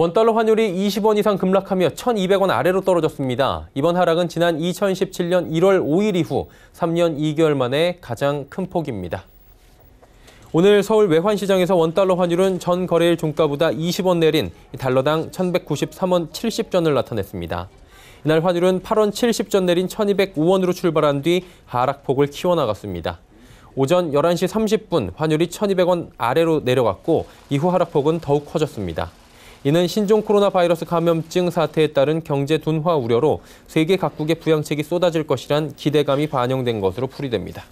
원달러 환율이 20원 이상 급락하며 1,200원 아래로 떨어졌습니다. 이번 하락은 지난 2017년 1월 5일 이후 3년 2개월 만에 가장 큰 폭입니다. 오늘 서울 외환시장에서 원달러 환율은 전 거래일 종가보다 20원 내린 달러당 1,193원 70전을 나타냈습니다. 이날 환율은 8원 70전 내린 1,205원으로 출발한 뒤 하락폭을 키워나갔습니다. 오전 11시 30분 환율이 1,200원 아래로 내려갔고 이후 하락폭은 더욱 커졌습니다. 이는 신종 코로나 바이러스 감염증 사태에 따른 경제 둔화 우려로 세계 각국의 부양책이 쏟아질 것이란 기대감이 반영된 것으로 풀이됩니다.